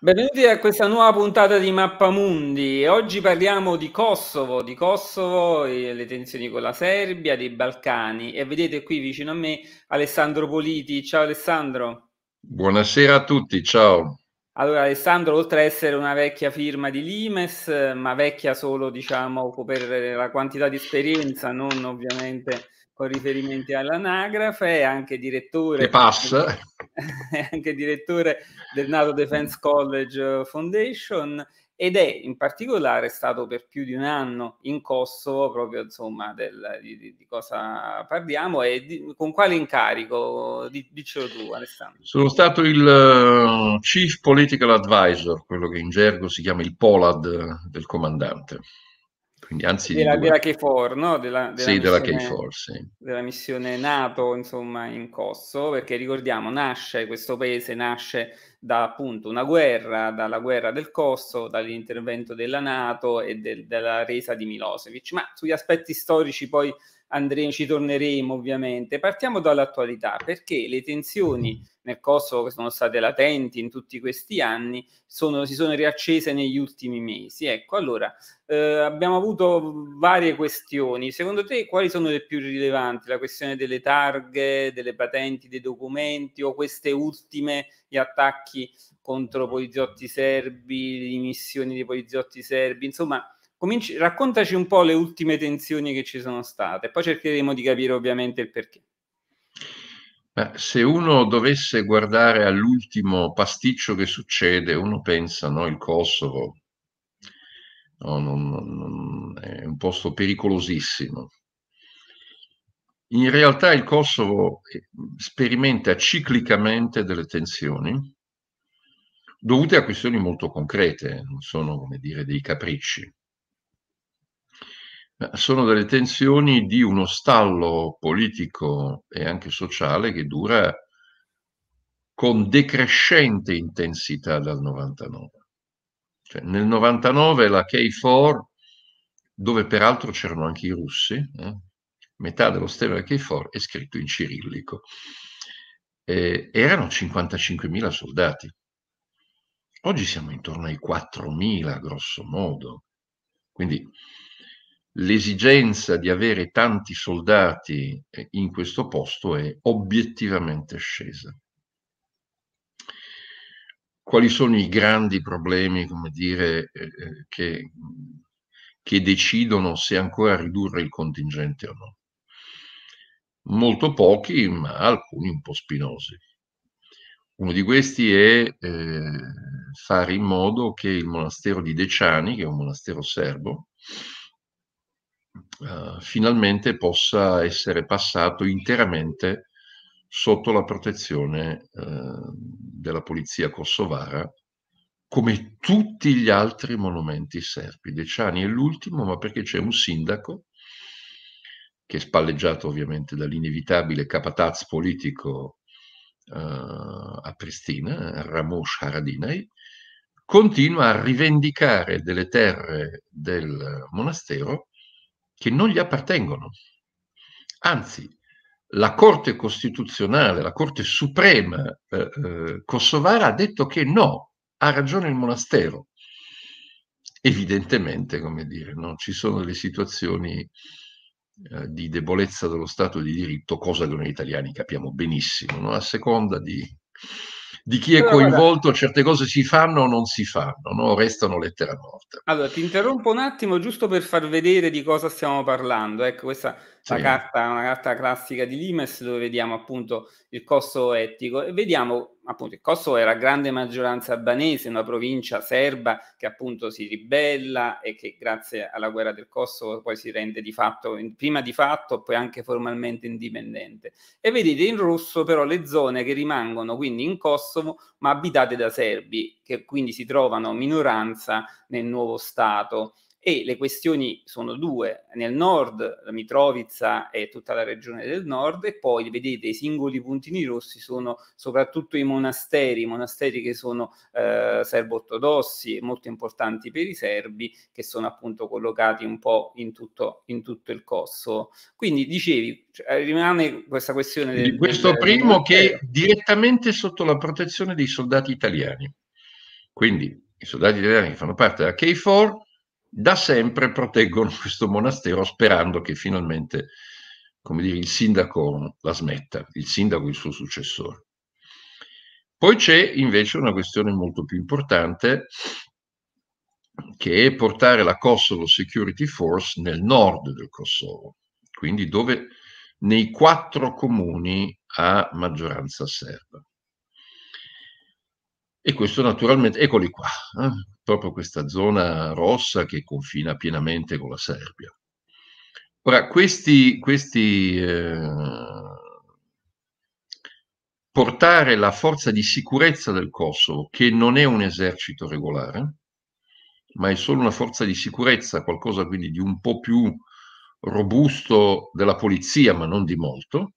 Benvenuti a questa nuova puntata di Mappamundi. Oggi parliamo di Kosovo, di Kosovo e le tensioni con la Serbia, dei Balcani. E vedete qui vicino a me Alessandro Politi. Ciao Alessandro. Buonasera a tutti, ciao. Allora Alessandro, oltre ad essere una vecchia firma di Limes, ma vecchia solo diciamo per la quantità di esperienza, non ovviamente con riferimenti all'anagrafe, è anche direttore... E passa. è anche direttore del NATO Defense College eh, Foundation ed è in particolare stato per più di un anno in Kosovo, proprio insomma del, di, di, cosa parliamo e di, con quale incarico, dicelo tu Alessandro. Sono stato il eh, Chief Political Advisor, quello che in gergo si chiama il POLAD eh, del comandante. Quindi anzi della, due... della K4, no? Della, della sì, missione, della K4, sì. Della missione NATO, insomma, in Kosovo, perché ricordiamo, nasce questo paese, nasce da appunto una guerra, dalla guerra del Kosovo, dall'intervento della NATO e del, della resa di Milosevic, ma sugli aspetti storici poi andremo, ci torneremo ovviamente. Partiamo dall'attualità perché le tensioni nel Kosovo che sono state latenti in tutti questi anni sono, si sono riaccese negli ultimi mesi. Ecco, allora eh, abbiamo avuto varie questioni. Secondo te quali sono le più rilevanti? La questione delle targhe, delle patenti, dei documenti o queste ultime, gli attacchi contro poliziotti serbi, le dimissioni dei poliziotti serbi? Insomma Cominci, raccontaci un po' le ultime tensioni che ci sono state, poi cercheremo di capire ovviamente il perché. Beh, se uno dovesse guardare all'ultimo pasticcio che succede, uno pensa, no, il Kosovo no, non, non, è un posto pericolosissimo. In realtà il Kosovo eh, sperimenta ciclicamente delle tensioni dovute a questioni molto concrete, non sono come dire dei capricci sono delle tensioni di uno stallo politico e anche sociale che dura con decrescente intensità dal 99. Cioè, nel 99 la K4, dove peraltro c'erano anche i russi, eh, metà dello stemma K4 è scritto in cirillico. Eh, erano 55.000 soldati. Oggi siamo intorno ai 4.000, grosso modo. Quindi l'esigenza di avere tanti soldati eh, in questo posto è obiettivamente scesa. Quali sono i grandi problemi, come dire, eh, eh, che, che decidono se ancora ridurre il contingente o no? Molto pochi, ma alcuni un po' spinosi. Uno di questi è eh, fare in modo che il monastero di Deciani, che è un monastero serbo, eh, finalmente possa essere passato interamente sotto la protezione uh, della polizia kosovara, come tutti gli altri monumenti serbi. Deciani è l'ultimo, ma perché c'è un sindaco che è spalleggiato ovviamente dall'inevitabile capataz politico uh, a Pristina, Ramush Haradinaj, continua a rivendicare delle terre del monastero che non gli appartengono. Anzi, la Corte Costituzionale, la Corte Suprema eh, eh, kosovara ha detto che no, ha ragione il monastero. Evidentemente, come dire, no? ci sono delle situazioni eh, di debolezza dello Stato di diritto, cosa che noi italiani capiamo benissimo, no? a seconda di, di chi è coinvolto, certe cose si fanno o non si fanno, no? restano lettera morta. Allora, ti interrompo un attimo giusto per far vedere di cosa stiamo parlando. Ecco, questa sì. la carta, una carta classica di Limes dove vediamo appunto il costo etico e vediamo appunto il costo è la grande maggioranza albanese, una provincia serba che appunto si ribella e che grazie alla guerra del Kosovo poi si rende di fatto, prima di fatto, poi anche formalmente indipendente. E vedete in rosso però le zone che rimangono quindi in Kosovo ma abitate da serbi che quindi si trovano minoranza nel nuovo Stato e le questioni sono due. Nel nord la Mitrovica e tutta la regione del nord e poi vedete i singoli puntini rossi sono soprattutto i monasteri, i monasteri che sono eh, serbo-ortodossi e molto importanti per i serbi che sono appunto collocati un po' in tutto, in tutto il Kosovo. Quindi dicevi, cioè, rimane questa questione del... questo del, primo del che è direttamente sotto la protezione dei soldati italiani. Quindi i soldati italiani che fanno parte della KFOR da sempre proteggono questo monastero sperando che finalmente come dire, il sindaco la smetta, il sindaco e il suo successore. Poi c'è invece una questione molto più importante che è portare la Kosovo Security Force nel nord del Kosovo, quindi dove nei quattro comuni a maggioranza serba. E questo naturalmente, eccoli qua, eh? proprio questa zona rossa che confina pienamente con la Serbia. Ora, questi, questi eh, portare la forza di sicurezza del Kosovo, che non è un esercito regolare, ma è solo una forza di sicurezza, qualcosa quindi di un po' più robusto della polizia, ma non di molto,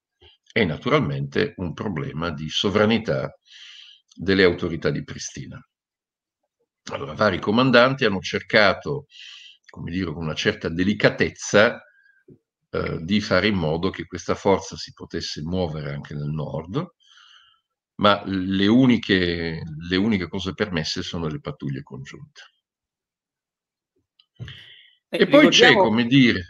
è naturalmente un problema di sovranità delle autorità di Pristina. Allora, vari comandanti hanno cercato, come dire, con una certa delicatezza, eh, di fare in modo che questa forza si potesse muovere anche nel nord, ma le uniche, le uniche cose permesse sono le pattuglie congiunte. Eh, e poi c'è, come dire...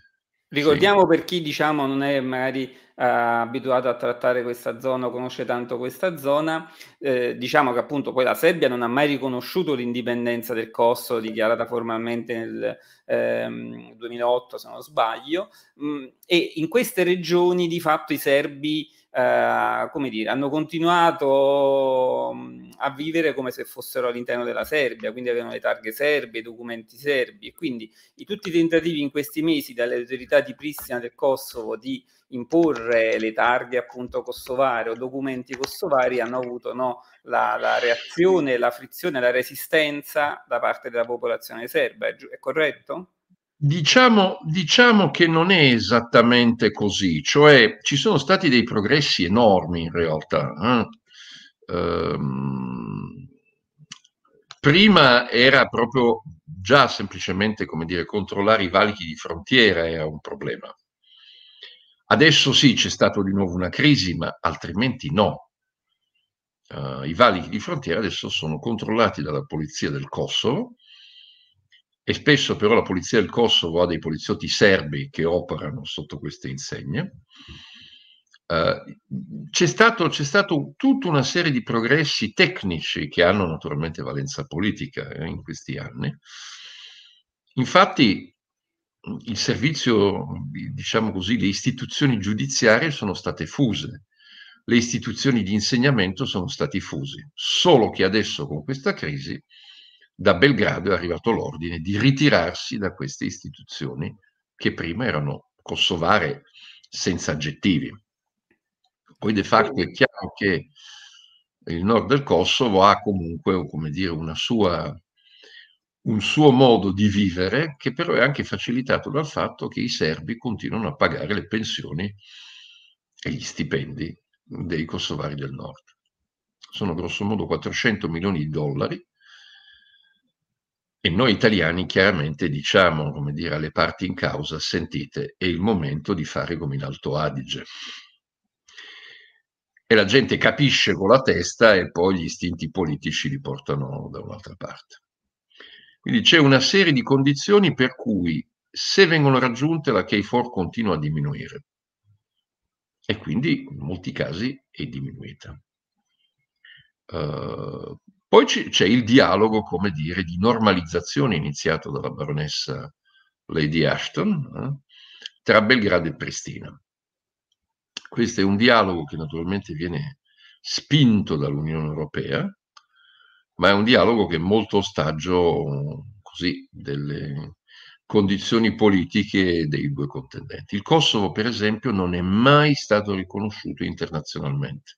Ricordiamo sì. per chi diciamo non è magari eh, abituato a trattare questa zona, o conosce tanto questa zona, eh, diciamo che appunto poi la Serbia non ha mai riconosciuto l'indipendenza del Kosovo dichiarata formalmente nel ehm, 2008 se non sbaglio mh, mm, e in queste regioni di fatto i serbi eh, come dire, hanno continuato mm, a vivere come se fossero all'interno della Serbia, quindi avevano le targhe serbe, i documenti serbi e quindi i, tutti i tentativi in questi mesi dalle autorità di Pristina del Kosovo di imporre le targhe appunto kosovare o documenti kosovari hanno avuto no, la, la, reazione, la frizione, la resistenza da parte della popolazione serba, è, è corretto? Diciamo, diciamo, che non è esattamente così, cioè ci sono stati dei progressi enormi in realtà. Eh? Ehm, prima era proprio già semplicemente, come dire, controllare i valichi di frontiera era un problema. Adesso sì, c'è stata di nuovo una crisi, ma altrimenti no. Uh, I valichi di frontiera adesso sono controllati dalla polizia del Kosovo e spesso però la polizia del Kosovo ha dei poliziotti serbi che operano sotto queste insegne. Uh, c'è, stato, c'è stato tutta una serie di progressi tecnici che hanno naturalmente valenza politica eh, in questi anni. Infatti il servizio, diciamo così, le istituzioni giudiziarie sono state fuse, le istituzioni di insegnamento sono state fuse, solo che adesso con questa crisi da Belgrado è arrivato l'ordine di ritirarsi da queste istituzioni che prima erano kosovare senza aggettivi. Poi de facto è chiaro che il nord del Kosovo ha comunque dire, una sua un suo modo di vivere che però è anche facilitato dal fatto che i serbi continuano a pagare le pensioni e gli stipendi dei kosovari del nord. Sono grossomodo 400 milioni di dollari e noi italiani chiaramente diciamo, come dire, alle parti in causa, sentite, è il momento di fare come in Alto Adige. E la gente capisce con la testa e poi gli istinti politici li portano da un'altra parte. Quindi c'è una serie di condizioni per cui se vengono raggiunte la K4 continua a diminuire e quindi in molti casi è diminuita. Uh, poi c'è il dialogo, come dire, di normalizzazione iniziato dalla baronessa Lady Ashton eh, tra Belgrado e Pristina. Questo è un dialogo che naturalmente viene spinto dall'Unione Europea, ma è un dialogo che è molto ostaggio così, delle condizioni politiche dei due contendenti. Il Kosovo, per esempio, non è mai stato riconosciuto internazionalmente.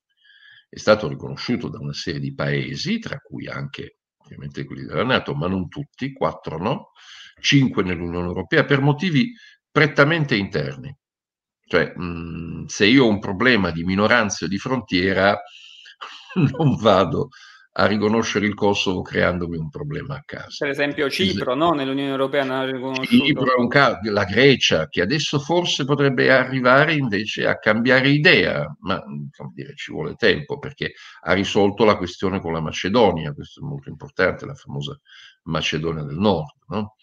È stato riconosciuto da una serie di paesi, tra cui anche ovviamente quelli della Nato, ma non tutti, quattro no, cinque nell'Unione Europea, per motivi prettamente interni. Cioè, mh, se io ho un problema di minoranze o di frontiera, non vado a riconoscere il Kosovo creandomi un problema a casa. Per esempio Cipro, no? nell'Unione Europea non ha riconosciuto. Cipro è un caso, la Grecia, che adesso forse potrebbe arrivare invece a cambiare idea, ma dire, ci vuole tempo perché ha risolto la questione con la Macedonia, questo è molto importante, la famosa Macedonia del Nord. No?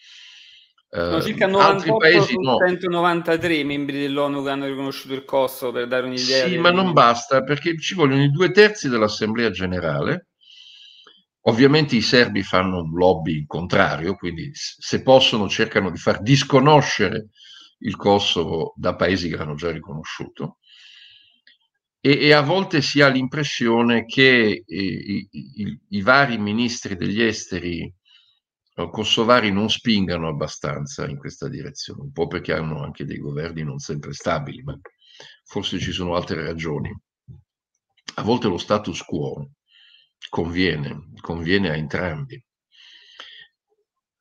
No, eh, circa 98 paesi, no. 193 membri dell'ONU che hanno riconosciuto il Kosovo per dare un'idea. Sì, ma non basta perché ci vogliono i due terzi dell'Assemblea generale Ovviamente i serbi fanno un lobby contrario, quindi se possono cercano di far disconoscere il Kosovo da paesi che l'hanno già riconosciuto e, e a volte si ha l'impressione che eh, i, i, i vari ministri degli esteri eh, kosovari non spingano abbastanza in questa direzione, un po' perché hanno anche dei governi non sempre stabili, ma forse ci sono altre ragioni. A volte lo status quo conviene, conviene a entrambi.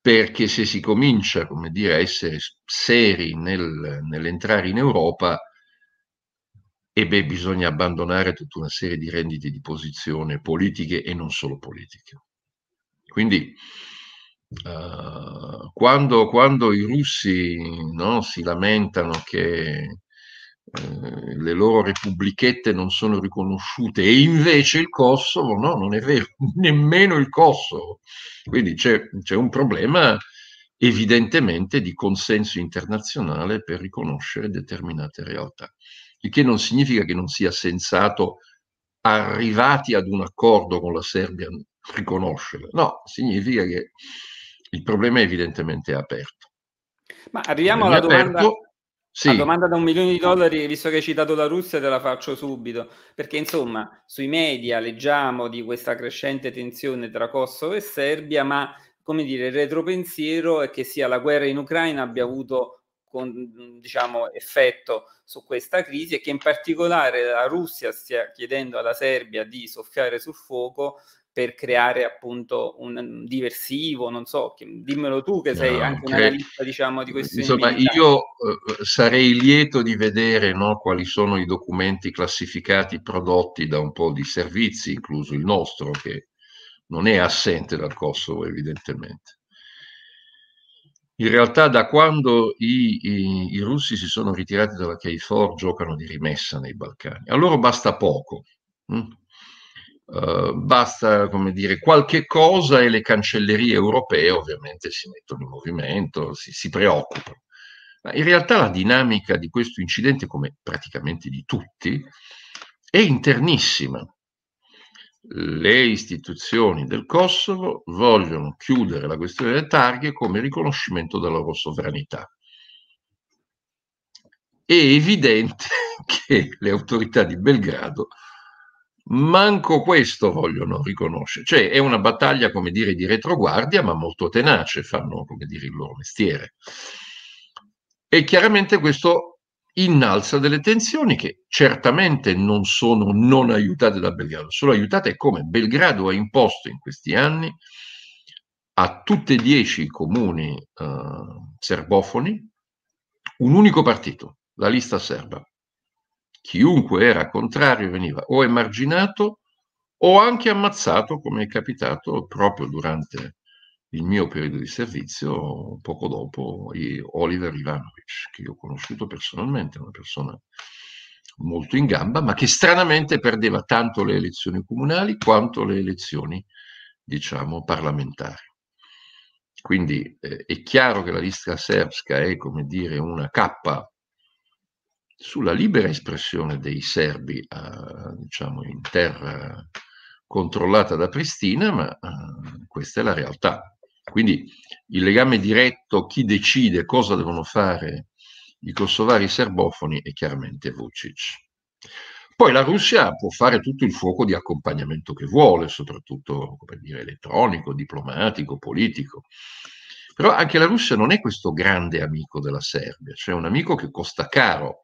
Perché se si comincia, come dire, a essere seri nel, nell'entrare in Europa, e beh, bisogna abbandonare tutta una serie di rendite di posizione politiche e non solo politiche. Quindi uh, quando, quando, i russi no, si lamentano che eh, le loro repubblichette non sono riconosciute e invece il Kosovo, no, non è vero, nemmeno il Kosovo. Quindi c'è, c'è un problema evidentemente di consenso internazionale per riconoscere determinate realtà, il che non significa che non sia sensato arrivati ad un accordo con la Serbia riconoscerla, no, significa che il problema è evidentemente aperto. Ma arriviamo alla domanda... Aperto, sì. La domanda da un milione di dollari, visto che hai citato la Russia, te la faccio subito. Perché insomma, sui media leggiamo di questa crescente tensione tra Kosovo e Serbia, ma come dire, il retropensiero è che sia la guerra in Ucraina abbia avuto con, diciamo, effetto su questa crisi e che in particolare la Russia stia chiedendo alla Serbia di soffiare sul fuoco per creare appunto un diversivo, non so, che, dimmelo tu che sei no, ah, anche okay. un analista diciamo di questioni. Insomma, io eh, eh, sarei lieto di vedere no, quali sono i documenti classificati prodotti da un po' di servizi, incluso il nostro, che non è assente dal Kosovo evidentemente. In realtà da quando i, i, i russi si sono ritirati dalla KFOR giocano di rimessa nei Balcani. A loro basta poco. Hm? Eh, basta come dire qualche cosa e le cancellerie europee ovviamente si mettono in movimento, si, si preoccupano. Ma in realtà la dinamica di questo incidente, come praticamente di tutti, è internissima. Le istituzioni del Kosovo vogliono chiudere la questione delle targhe come riconoscimento della loro sovranità. È evidente che le autorità di Belgrado Manco questo vogliono riconoscere, cioè è una battaglia, come dire, di retroguardia, ma molto tenace, fanno, come dire, il loro mestiere. E chiaramente questo innalza delle tensioni che certamente non sono non aiutate da Belgrado, sono aiutate come Belgrado ha imposto in questi anni a tutti e dieci i comuni eh, serbofoni un unico partito, la lista serba. Chiunque era contrario veniva o emarginato o anche ammazzato, come è capitato proprio durante il mio periodo di servizio, poco dopo Oliver Ivanovich, che ho conosciuto personalmente, una persona molto in gamba, ma che stranamente perdeva tanto le elezioni comunali quanto le elezioni, diciamo, parlamentari. Quindi eh, è chiaro che la lista serbica è, come dire, una cappa sulla libera espressione dei serbi eh, diciamo in terra controllata da Pristina, ma eh, questa è la realtà. Quindi il legame diretto, chi decide cosa devono fare i kosovari serbofoni è chiaramente Vucic. Poi la Russia può fare tutto il fuoco di accompagnamento che vuole, soprattutto dire, elettronico, diplomatico, politico. Però anche la Russia non è questo grande amico della Serbia, cioè un amico che costa caro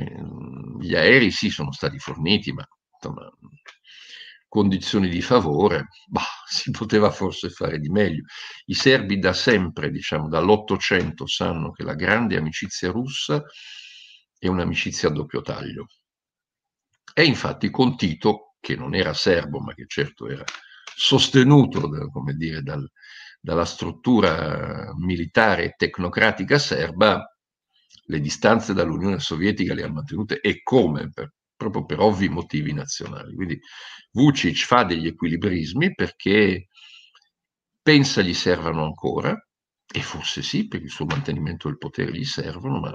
Ehm, gli aerei sì sono stati forniti, ma insomma, condizioni di favore, bah, si poteva forse fare di meglio. I serbi da sempre, diciamo dall'Ottocento, sanno che la grande amicizia russa è un'amicizia a doppio taglio. E infatti con Tito, che non era serbo, ma che certo era sostenuto da, dire, dal, dalla struttura militare e tecnocratica serba, le distanze dall'Unione Sovietica le ha mantenute e come, per, proprio per ovvi motivi nazionali. Quindi Vucic fa degli equilibrismi perché pensa gli servano ancora, e forse sì, perché il suo mantenimento del potere gli servono, ma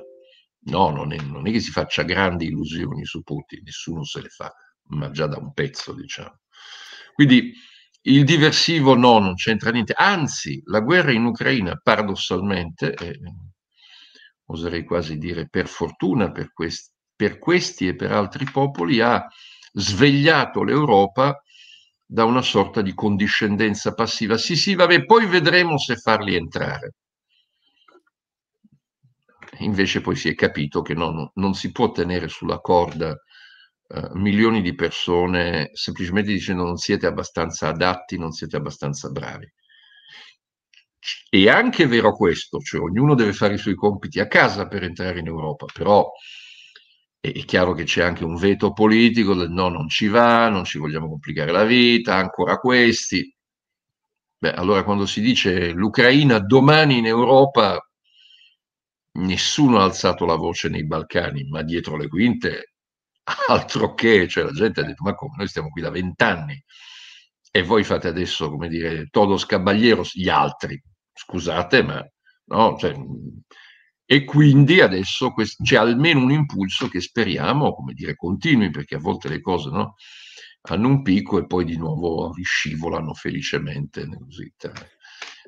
no, non è, non è che si faccia grandi illusioni su Putin, nessuno se le fa, ma già da un pezzo, diciamo. Quindi il diversivo no, non c'entra niente, anzi la guerra in Ucraina paradossalmente... Eh, oserei quasi dire per fortuna per questi, per questi e per altri popoli, ha svegliato l'Europa da una sorta di condiscendenza passiva. Sì, sì, vabbè, poi vedremo se farli entrare. Invece poi si è capito che no, no, non si può tenere sulla corda eh, milioni di persone semplicemente dicendo non siete abbastanza adatti, non siete abbastanza bravi. E anche vero questo, cioè ognuno deve fare i suoi compiti a casa per entrare in Europa, però è chiaro che c'è anche un veto politico del no, non ci va, non ci vogliamo complicare la vita, ancora questi. Beh, allora quando si dice l'Ucraina domani in Europa, nessuno ha alzato la voce nei Balcani, ma dietro le quinte, altro che, cioè la gente ha detto, ma come, noi stiamo qui da vent'anni e voi fate adesso, come dire, todo scabagliero gli altri scusate, ma no? Cioè, e quindi adesso quest- c'è almeno un impulso che speriamo, come dire, continui, perché a volte le cose no? hanno un picco e poi di nuovo riscivolano felicemente così, cioè,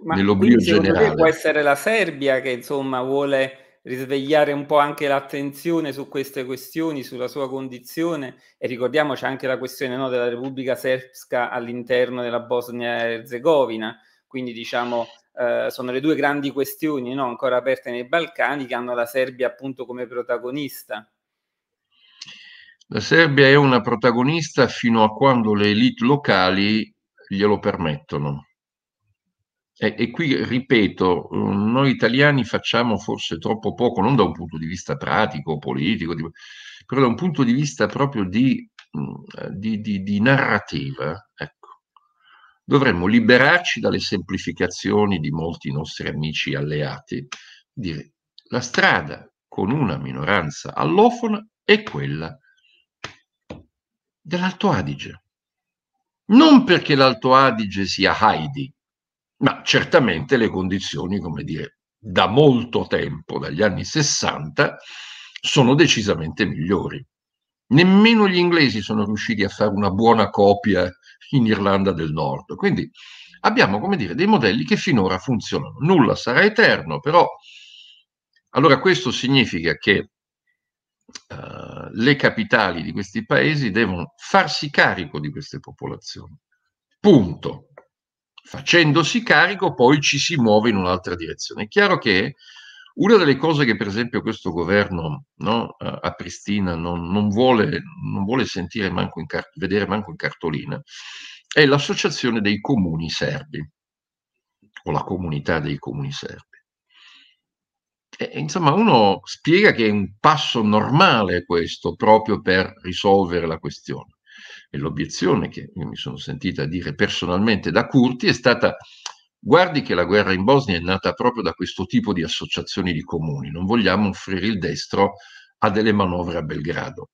ma nell'oblio generale. Può essere la Serbia che insomma vuole risvegliare un po' anche l'attenzione su queste questioni, sulla sua condizione e ricordiamoci anche la questione no, della Repubblica Serbska all'interno della Bosnia-Herzegovina quindi diciamo eh, sono le due grandi questioni no? ancora aperte nei Balcani che hanno la Serbia appunto come protagonista. La Serbia è una protagonista fino a quando le elite locali glielo permettono. E, e, qui ripeto, noi italiani facciamo forse troppo poco, non da un punto di vista pratico, politico, di, però da un punto di vista proprio di, di, di narrativa. Ecco dovremmo liberarci dalle semplificazioni di molti nostri amici alleati, dire la strada con una minoranza allofona è quella dell'Alto Adige. Non perché l'Alto Adige sia Heidi, ma certamente le condizioni, come dire, da molto tempo, dagli anni 60, sono decisamente migliori. Nemmeno gli inglesi sono riusciti a fare una buona copia in Irlanda del Nord. Quindi abbiamo, come dire, dei modelli che finora funzionano. Nulla sarà eterno, però allora questo significa che uh, le capitali di questi paesi devono farsi carico di queste popolazioni. Punto. Facendosi carico poi ci si muove in un'altra direzione. È chiaro che una delle cose che per esempio questo governo no, eh, a Pristina non, non, vuole, non vuole sentire manco in car- vedere manco in cartolina è l'associazione dei comuni serbi o la comunità dei comuni serbi. E, insomma, uno spiega che è un passo normale questo proprio per risolvere la questione. E l'obiezione che io mi sono sentita dire personalmente da Curti è stata Guardi che la guerra in Bosnia è nata proprio da questo tipo di associazioni di comuni, non vogliamo offrire il destro a delle manovre a Belgrado.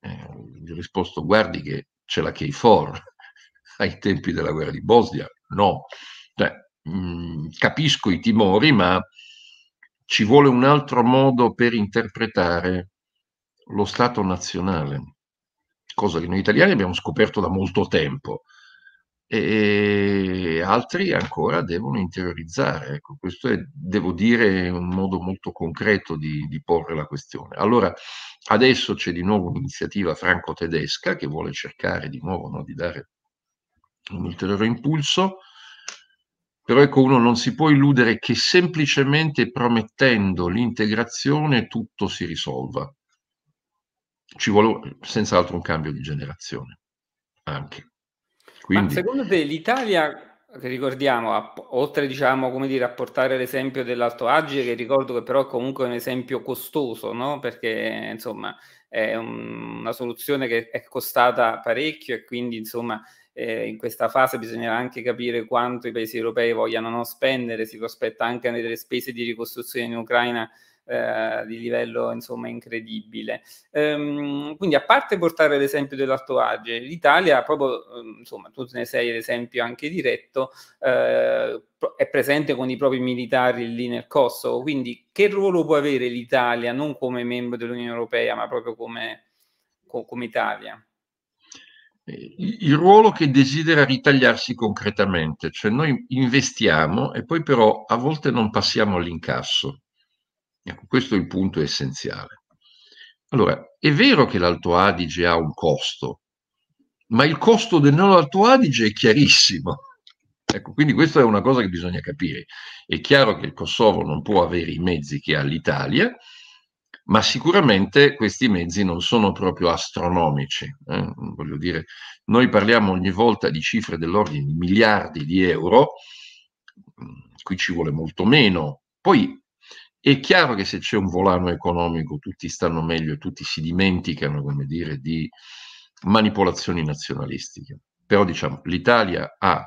Eh, gli ho risposto, guardi che c'è la k ai tempi della guerra di Bosnia, no. Cioè, mh, mm, capisco i timori, ma ci vuole un altro modo per interpretare lo Stato nazionale, cosa che noi italiani abbiamo scoperto da molto tempo e altri ancora devono interiorizzare. Ecco, questo è, devo dire, un modo molto concreto di, di porre la questione. Allora, adesso c'è di nuovo un'iniziativa franco-tedesca che vuole cercare di nuovo no, di dare un ulteriore impulso, però ecco uno non si può illudere che semplicemente promettendo l'integrazione tutto si risolva. Ci vuole senz'altro un cambio di generazione anche quindi... Ma secondo te l'Italia, che ricordiamo, a, oltre diciamo, come dire, a portare l'esempio dell'Alto Agile, che ricordo che però è comunque un esempio costoso, no? perché insomma è un, una soluzione che è costata parecchio e quindi insomma eh, in questa fase bisognerà anche capire quanto i paesi europei vogliano non spendere, si prospetta anche delle spese di ricostruzione in Ucraina eh, di livello insomma incredibile. Ehm, quindi a parte portare l'esempio dell'Alto Adige, l'Italia proprio, ehm, insomma, tu ne sei l'esempio anche diretto, eh, è presente con i propri militari lì nel Kosovo, quindi che ruolo può avere l'Italia non come membro dell'Unione Europea, ma proprio come, co- come Italia? Eh, il ruolo che desidera ritagliarsi concretamente, cioè noi investiamo e poi però a volte non passiamo all'incasso. Ecco, questo è il punto essenziale. Allora, è vero che l'Alto Adige ha un costo, ma il costo del non Alto Adige è chiarissimo. Ecco, quindi questa è una cosa che bisogna capire. È chiaro che il Kosovo non può avere i mezzi che ha l'Italia, ma sicuramente questi mezzi non sono proprio astronomici. Eh? Voglio dire, noi parliamo ogni volta di cifre dell'ordine di miliardi di euro, qui ci vuole molto meno. Poi è chiaro che se c'è un volano economico tutti stanno meglio e tutti si dimenticano, come dire, di manipolazioni nazionalistiche. Però diciamo, l'Italia ha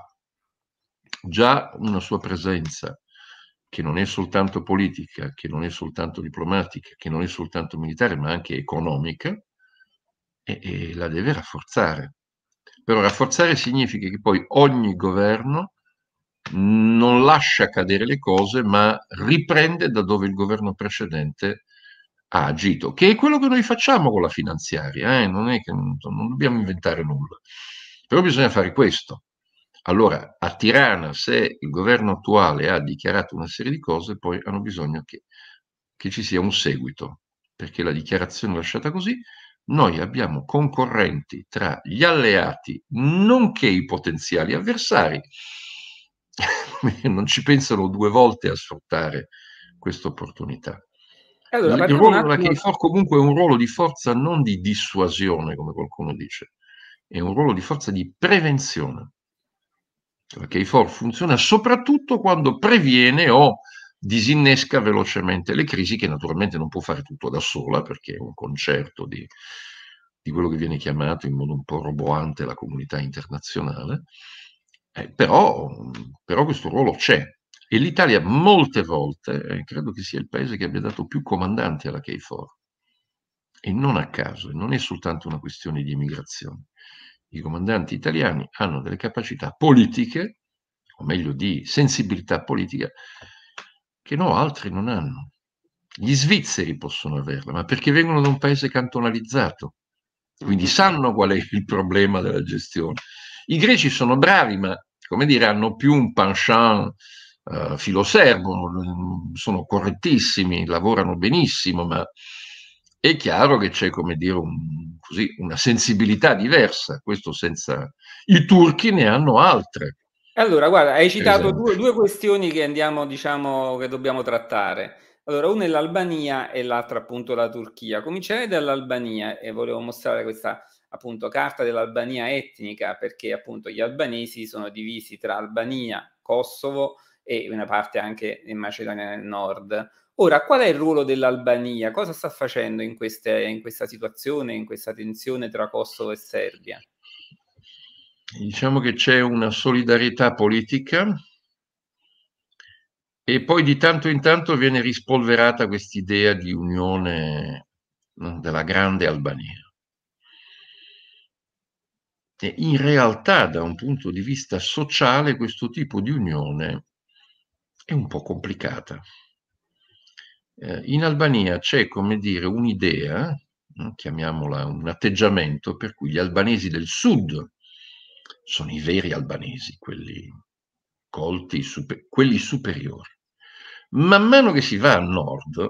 già una sua presenza che non è soltanto politica, che non è soltanto diplomatica, che non è soltanto militare, ma anche economica, e, e la deve rafforzare. Però rafforzare significa che poi ogni governo non lascia cadere le cose, ma riprende da dove il governo precedente ha agito, che è quello che noi facciamo con la finanziaria, eh? non è che non, non dobbiamo inventare nulla, però bisogna fare questo. Allora, a Tirana, se il governo attuale ha dichiarato una serie di cose, poi hanno bisogno che, che ci sia un seguito, perché la dichiarazione lasciata così, noi abbiamo concorrenti tra gli alleati, nonché i potenziali avversari, non ci pensano due volte a sfruttare questa opportunità. Allora, il ruolo della KFOR comunque è un ruolo di forza non di dissuasione, come qualcuno dice, è un ruolo di forza di prevenzione. La KFOR funziona soprattutto quando previene o disinnesca velocemente le crisi, che naturalmente non può fare tutto da sola, perché è un concerto di, di quello che viene chiamato in modo un po' roboante la comunità internazionale, eh, però, però questo ruolo c'è e l'Italia molte volte, eh, credo che sia il paese che abbia dato più comandanti alla KFOR, e non a caso, e non è soltanto una questione di immigrazione. I comandanti italiani hanno delle capacità politiche, o meglio di sensibilità politica, che no, altri non hanno. Gli svizzeri possono averla, ma perché vengono da un paese cantonalizzato, quindi mm-hmm. sanno qual è il problema della gestione i greci sono bravi, ma come dire, hanno più un penchant eh, filoserbo, sono correttissimi, lavorano benissimo, ma è chiaro che c'è, come dire, un, così, una sensibilità diversa, questo senza... I turchi ne hanno altre. Allora, guarda, hai citato esatto. due, due, questioni che andiamo, diciamo, che dobbiamo trattare. Allora, una è l'Albania e l'altra appunto la Turchia. Comincerei dall'Albania e volevo mostrare questa appunto carta dell'Albania etnica, perché appunto gli albanesi sono divisi tra Albania, Kosovo e una parte anche in Macedonia del Nord. Ora, qual è il ruolo dell'Albania? Cosa sta facendo in, queste, in questa situazione, in questa tensione tra Kosovo e Serbia? Diciamo che c'è una solidarietà politica e poi di tanto in tanto viene rispolverata quest'idea di unione della grande Albania in realtà da un punto di vista sociale questo tipo di unione è un po' complicata. Eh, in Albania c'è, come dire, un'idea, eh, chiamiamola un atteggiamento, per cui gli albanesi del sud sono i veri albanesi, quelli colti, super, quelli superiori. Man mano che si va a nord,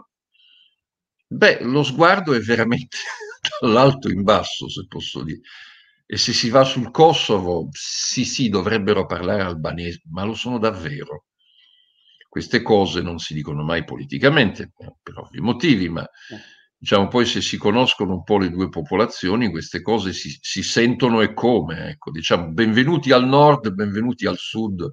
beh, lo sguardo è veramente dall'alto in basso, se posso dire e se si va sul Kosovo, sì, sì, dovrebbero parlare albanese, ma lo sono davvero. Queste cose non si dicono mai politicamente, per ovvi motivi, ma diciamo poi se si conoscono un po' le due popolazioni, queste cose si, si sentono e come. Ecco, diciamo, benvenuti al nord, benvenuti al sud,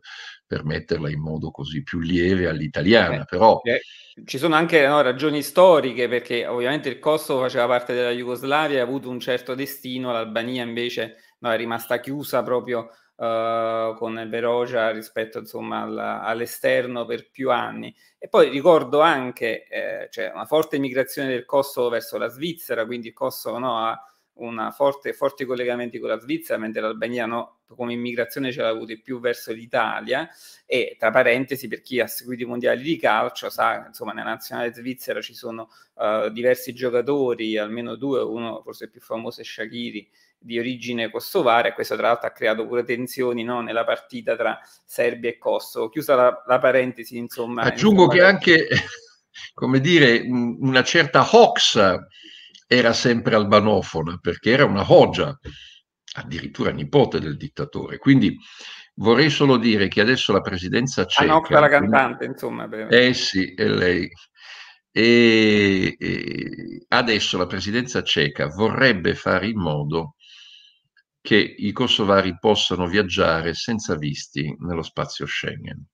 per metterla in modo così più lieve all'italiana, eh, però... Eh, ci sono anche no, ragioni storiche, perché ovviamente il Kosovo faceva parte della Jugoslavia, ha avuto un certo destino, l'Albania invece no, è rimasta chiusa proprio eh, con Berogia rispetto insomma, alla, all'esterno per più anni. E poi ricordo anche eh, cioè, una forte migrazione del Kosovo verso la Svizzera, quindi il Kosovo no, ha una forte, forti collegamenti con la Svizzera, mentre l'Albania no, come immigrazione ce l'ha avuto più verso l'Italia e tra parentesi per chi ha seguito i mondiali di calcio sa insomma nella nazionale svizzera ci sono uh, diversi giocatori, almeno due, uno forse più famoso è Shakiri di origine kosovara questo tra l'altro ha creato pure tensioni no, nella partita tra Serbia e Kosovo. Chiusa la, la parentesi insomma. Aggiungo insomma, che anche come dire una certa hoax era sempre albanofona perché era una Hogia, addirittura nipote del dittatore. Quindi vorrei solo dire che adesso la presidenza ah, ceca... Anokta la cantante, insomma. Per... Eh sì, è lei. E, e adesso la presidenza ceca vorrebbe fare in modo che i kosovari possano viaggiare senza visti nello spazio Schengen.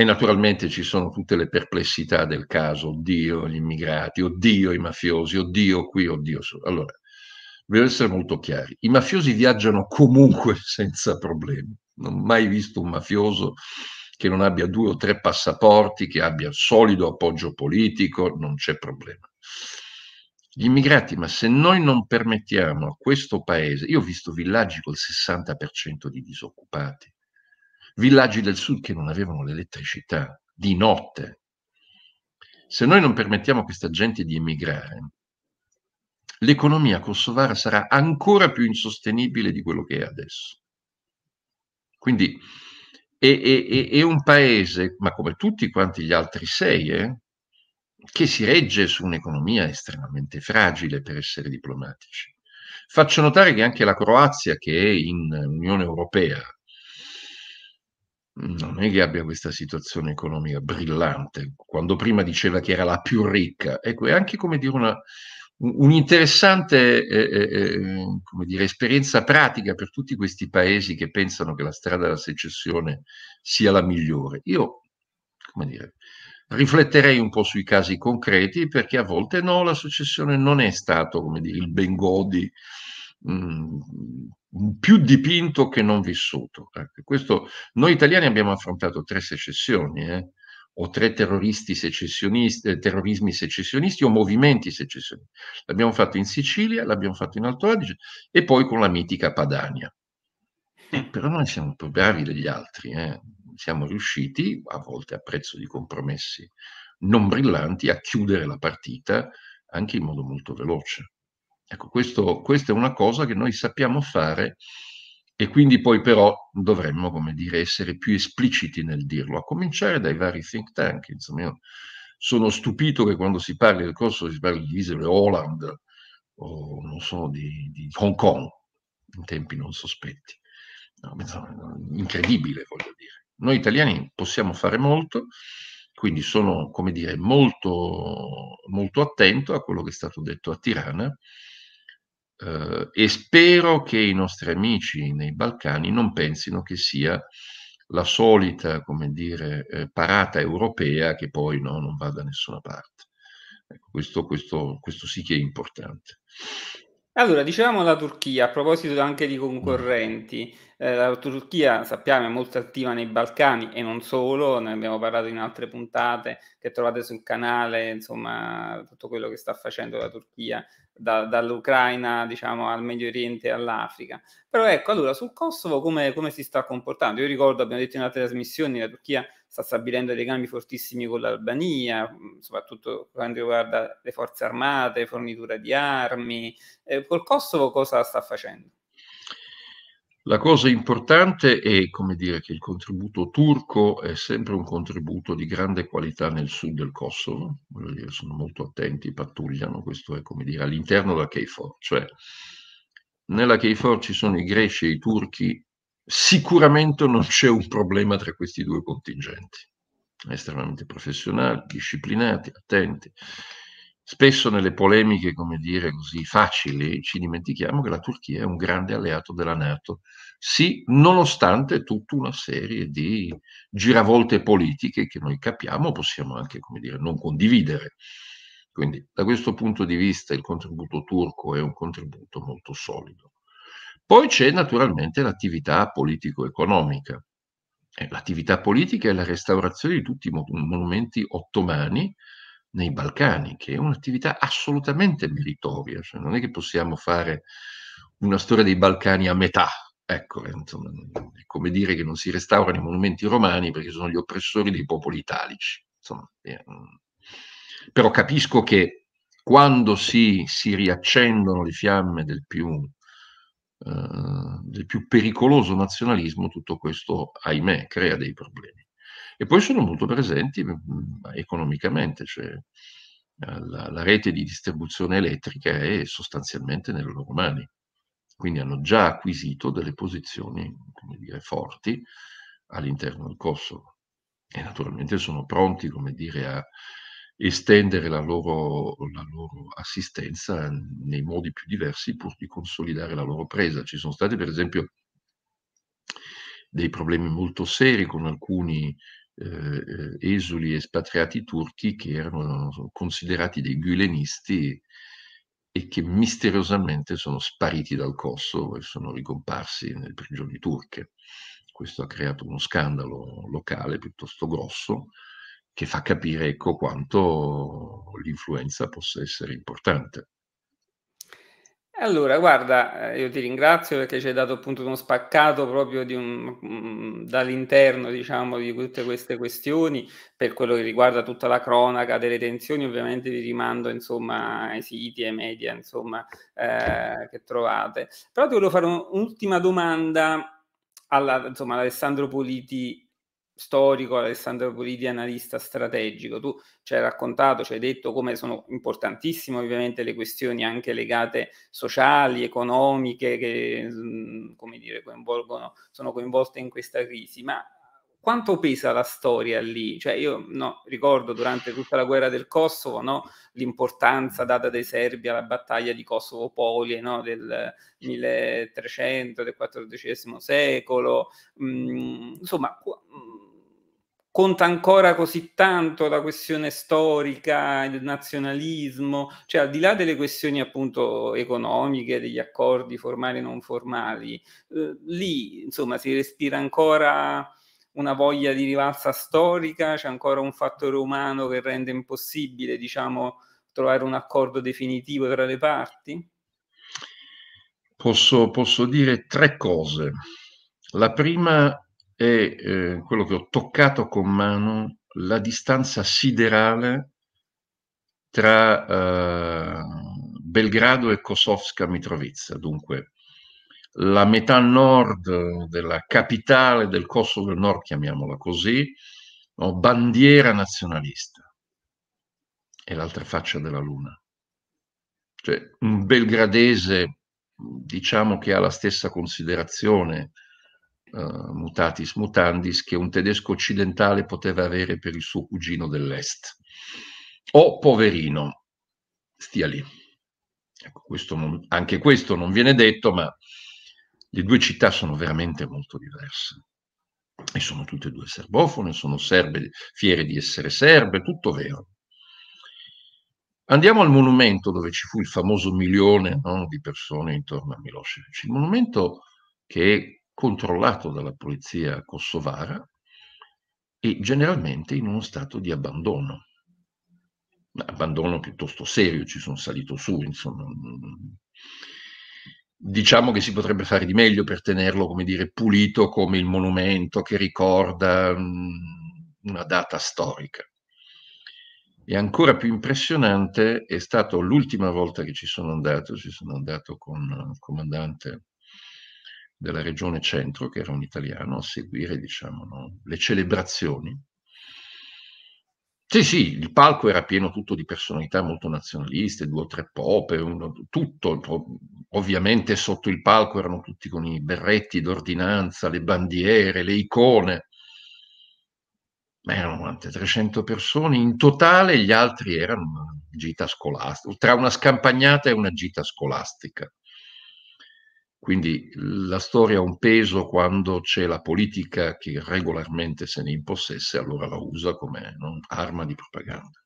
E naturalmente ci sono tutte le perplessità del caso, oddio gli immigrati, oddio i mafiosi, oddio qui, oddio su. Allora, devo essere molto chiari, i mafiosi viaggiano comunque senza problemi. Non ho mai visto un mafioso che non abbia due o tre passaporti, che abbia solido appoggio politico, non c'è problema. Gli immigrati, ma se noi non permettiamo a questo paese, io ho visto villaggi col 60% di disoccupati, villaggi del sud che non avevano l'elettricità di notte. Se noi non permettiamo a questa gente di emigrare, l'economia kosovara sarà ancora più insostenibile di quello che è adesso. Quindi è, è, è un paese, ma come tutti quanti gli altri sei, eh, che si regge su un'economia estremamente fragile per essere diplomatici. Faccio notare che anche la Croazia, che è in Unione Europea, non è che abbia questa situazione economica brillante, quando prima diceva che era la più ricca, ecco, è anche come dire una, un'interessante eh, eh, eh, come dire, esperienza pratica per tutti questi paesi che pensano che la strada della secessione sia la migliore. Io, come dire, rifletterei un po' sui casi concreti perché a volte no, la secessione non è stato, come dire, il ben godi mh, mm, mm, più dipinto che non vissuto. Ecco, questo, noi italiani abbiamo affrontato tre secessioni, eh, o tre terroristi secessionisti, eh, terrorismi secessionisti o movimenti secessionisti. L'abbiamo fatto in Sicilia, l'abbiamo fatto in Alto Adige e poi con la mitica Padania. però noi siamo più bravi degli altri, eh. siamo riusciti, a volte a prezzo di compromessi non brillanti, a chiudere la partita anche in modo molto veloce. Ecco, questo, questa è una cosa che noi sappiamo fare e quindi poi però dovremmo, come dire, essere più espliciti nel dirlo, a cominciare dai vari think tank. Insomma, io sono stupito che quando si parli del corso si parli di isole Holland o non so, di, di Hong Kong, in tempi non sospetti. No, incredibile, voglio dire. Noi italiani possiamo fare molto, quindi sono, come dire, molto, molto attento a quello che è stato detto a Tirana, eh, e spero che i nostri amici nei Balcani non pensino che sia la solita, come dire, eh, parata europea che poi no, non va da nessuna parte. Ecco, questo, questo, questo sì che è importante. Allora, dicevamo la Turchia, a proposito anche di concorrenti, eh, la Turchia sappiamo è molto attiva nei Balcani e non solo, ne abbiamo parlato in altre puntate che trovate sul canale, insomma, tutto quello che sta facendo la Turchia da, dall'Ucraina, diciamo, al Medio Oriente e all'Africa. Però ecco, allora, sul Kosovo come, come si sta comportando? Io ricordo, abbiamo detto in altre trasmissioni, la Turchia sta stabilendo dei legami fortissimi con l'Albania, mm, soprattutto quando riguarda le forze armate, fornitura di armi. Eh, col Kosovo cosa sta facendo? La cosa importante è come dire, che il contributo turco è sempre un contributo di grande qualità nel sud del Kosovo, dire, sono molto attenti, pattugliano, questo è come dire all'interno della KFOR, cioè nella KFOR ci sono i greci e i turchi sicuramente non c'è un problema tra questi due contingenti, estremamente professionali, disciplinati, attenti. Spesso nelle polemiche, come dire, così facili, ci dimentichiamo che la Turchia è un grande alleato della Nato, sì, nonostante tutta una serie di giravolte politiche che noi capiamo, possiamo anche, come dire, non condividere. Quindi da questo punto di vista il contributo turco è un contributo molto solido. Poi c'è naturalmente l'attività politico-economica. Eh, l'attività politica è la restaurazione di tutti i monumenti ottomani nei Balcani, che è un'attività assolutamente meritoria, cioè, non è che possiamo fare una storia dei Balcani a metà, ecco, eh, insomma, è come dire che non si restaurano i monumenti romani perché sono gli oppressori dei popoli italici. Insomma, è... Eh, mm. però capisco che quando si, si riaccendono le fiamme del più eh, del più pericoloso nazionalismo, tutto questo, ahimè, crea dei problemi. E poi sono molto presenti mm, economicamente, cioè eh, la, la, rete di distribuzione elettrica è sostanzialmente nelle loro mani, quindi hanno già acquisito delle posizioni, dire, forti all'interno del Kosovo e naturalmente sono pronti, come dire, a estendere la loro, la loro, assistenza nei modi più diversi pur di consolidare la loro presa. Ci sono stati per esempio dei problemi molto seri con alcuni eh, eh esuli espatriati turchi che erano considerati dei gülenisti e che misteriosamente sono spariti dal Kosovo e sono ricomparsi nelle prigioni turche. Questo ha creato uno scandalo locale piuttosto grosso, che fa capire ecco, quanto l'influenza possa essere importante. Allora, guarda, eh, io ti ringrazio perché ci hai dato appunto uno spaccato proprio di un, mm, dall'interno, diciamo, di tutte queste questioni. Per quello che riguarda tutta la cronaca delle tensioni, ovviamente vi rimando, insomma, ai siti e media, insomma, eh, che trovate. Però ti volevo fare un'ultima domanda alla, insomma, ad Alessandro Politi storico, Alessandro Politi, analista strategico. Tu ci hai raccontato, ci hai detto come sono importantissime ovviamente le questioni anche legate sociali, economiche, che mm, come dire, coinvolgono, sono coinvolte in questa crisi, ma quanto pesa la storia lì? Cioè io no, ricordo durante tutta la guerra del Kosovo no, l'importanza data dai serbi alla battaglia di Kosovo Polie no, del 1300, del XIV secolo, mm, insomma conta ancora così tanto la questione storica, il nazionalismo, cioè al di là delle questioni appunto economiche, degli accordi formali e non formali, eh, lì insomma si respira ancora una voglia di rivalsa storica, c'è ancora un fattore umano che rende impossibile, diciamo, trovare un accordo definitivo tra le parti? Posso, posso dire tre cose. La prima è eh, quello che ho toccato con mano la distanza siderale tra eh, Belgrado e Kosovska Mitrovica, dunque la metà nord della capitale del Kosovo del Nord, chiamiamola così, no, bandiera nazionalista, è l'altra faccia della luna. Cioè un belgradese, diciamo che ha la stessa considerazione uh, mutatis mutandis che un tedesco occidentale poteva avere per il suo cugino dell'est. Oh, poverino, stia lì. Ecco, questo non, anche questo non viene detto, ma le due città sono veramente molto diverse. E sono tutte e due serbofone, sono serbe, fiere di essere serbe, tutto vero. Andiamo al monumento dove ci fu il famoso milione no, di persone intorno a Milosevic. Il monumento che controllato dalla polizia kosovara e generalmente in uno stato di abbandono. Abbandono piuttosto serio, ci sono salito su, insomma. Mm, mm. Diciamo che si potrebbe fare di meglio per tenerlo, come dire, pulito come il monumento che ricorda mm, una data storica. E ancora più impressionante è stato l'ultima volta che ci sono andato, ci sono andato con il comandante della regione centro, che era un italiano, a seguire diciamo, no? le celebrazioni. Sì, sì, il palco era pieno tutto di personalità molto nazionaliste, due o tre pop, uno, tutto, ovviamente sotto il palco erano tutti con i berretti d'ordinanza, le bandiere, le icone. Ma erano quante? 300 persone in totale, gli altri erano una gita scolastica, tra una scampagnata e una gita scolastica. Quindi la storia ha un peso quando c'è la politica che regolarmente se ne impossesse, allora la usa come non, arma di propaganda.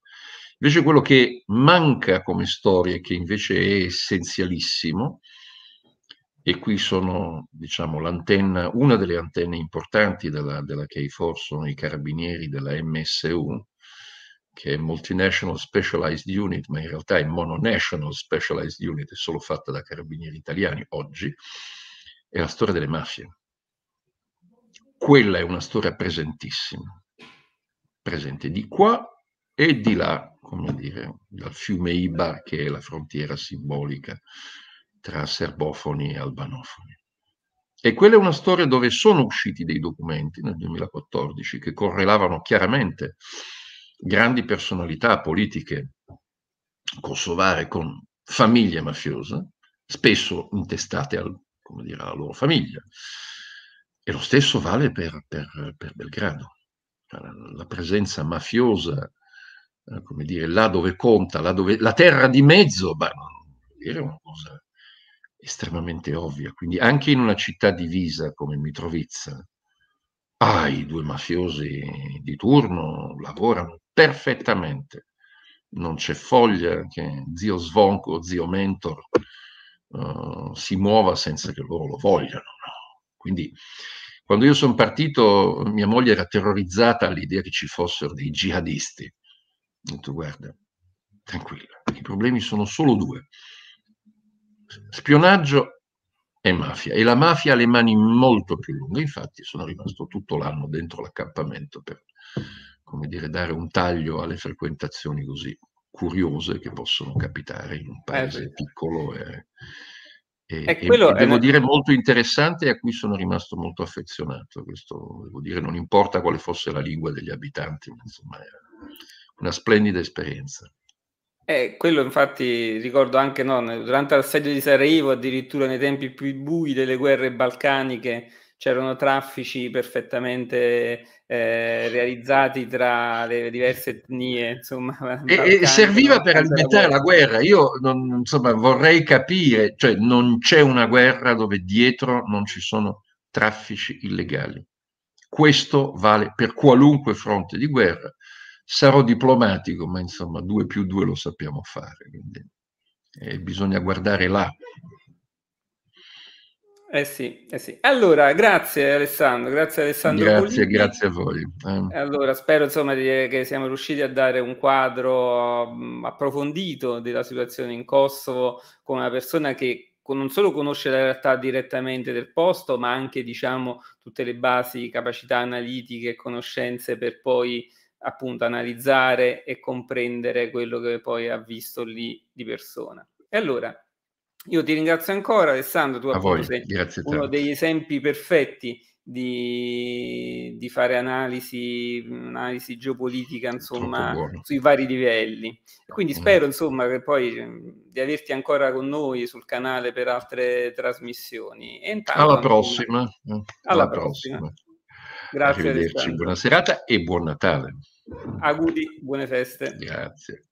Invece quello che manca come storia, che invece è essenzialissimo, e qui sono diciamo, una delle antenne importanti della, della K-Force, sono i carabinieri della MSU, che è Multinational Specialized Unit, ma in realtà è Mononational Specialized Unit, è solo fatta da carabinieri italiani oggi, è la storia delle mafie. Quella è una storia presentissima, presente di qua e di là, come dire, dal fiume Iba, che è la frontiera simbolica tra serbofoni e albanofoni. E quella è una storia dove sono usciti dei documenti nel 2014 che correlavano chiaramente grandi personalità politiche kosovare con famiglie mafiose, spesso intestate al, dire, alla loro famiglia. E lo stesso vale per, per, per Belgrado. La presenza mafiosa, eh, come dire, là dove conta, là dove, la terra di mezzo, è una cosa estremamente ovvia. Quindi anche in una città divisa come Mitrovica, Ah, i due mafiosi di turno lavorano perfettamente. Non c'è foglia che zio Svonco, zio Mentor uh, si muova senza che loro lo vogliano. No? Quindi quando io sono partito, mia moglie era terrorizzata all'idea che ci fossero dei jihadisti. Ho detto, guarda, tranquilla, i problemi sono solo due. Spionaggio e mafia. E la mafia ha le mani molto più lunghe, infatti sono rimasto tutto l'anno dentro l'accampamento per, come dire, dare un taglio alle frequentazioni così curiose che possono capitare in un eh, paese eh, piccolo e, e, e, quello, e devo eh, dire molto interessante e a cui sono rimasto molto affezionato. Questo devo dire, non importa quale fosse la lingua degli abitanti, ma insomma è una splendida esperienza. Eh, quello infatti ricordo anche no, durante l'assedio di Sarajevo, addirittura nei tempi più bui delle guerre balcaniche, c'erano traffici perfettamente eh, realizzati tra le diverse etnie. Insomma, e, e serviva per alimentare la guerra. Io non, insomma, vorrei capire, cioè non c'è una guerra dove dietro non ci sono traffici illegali. Questo vale per qualunque fronte di guerra sarò diplomatico, ma insomma due più due lo sappiamo fare, quindi eh, bisogna guardare là. Eh sì, eh sì. Allora, grazie Alessandro, grazie Alessandro. Grazie, Polini. grazie a voi. Eh. Allora, spero insomma di, che siamo riusciti a dare un quadro um, approfondito della situazione in Kosovo con una persona che non solo conosce la realtà direttamente del posto, ma anche diciamo tutte le basi, capacità analitiche e conoscenze per poi appunto analizzare e comprendere quello che poi ha visto lì di persona. E allora, io ti ringrazio ancora Alessandro, tu appunto, voi, sei uno tanto. degli esempi perfetti di, di, fare analisi, analisi geopolitica insomma sui vari livelli quindi mm. spero insomma che poi ehm, di averti ancora con noi sul canale per altre trasmissioni e intanto, alla prossima eh. alla, alla prossima. prossima. grazie arrivederci buona serata e buon Natale Auguri, buone feste. Grazie.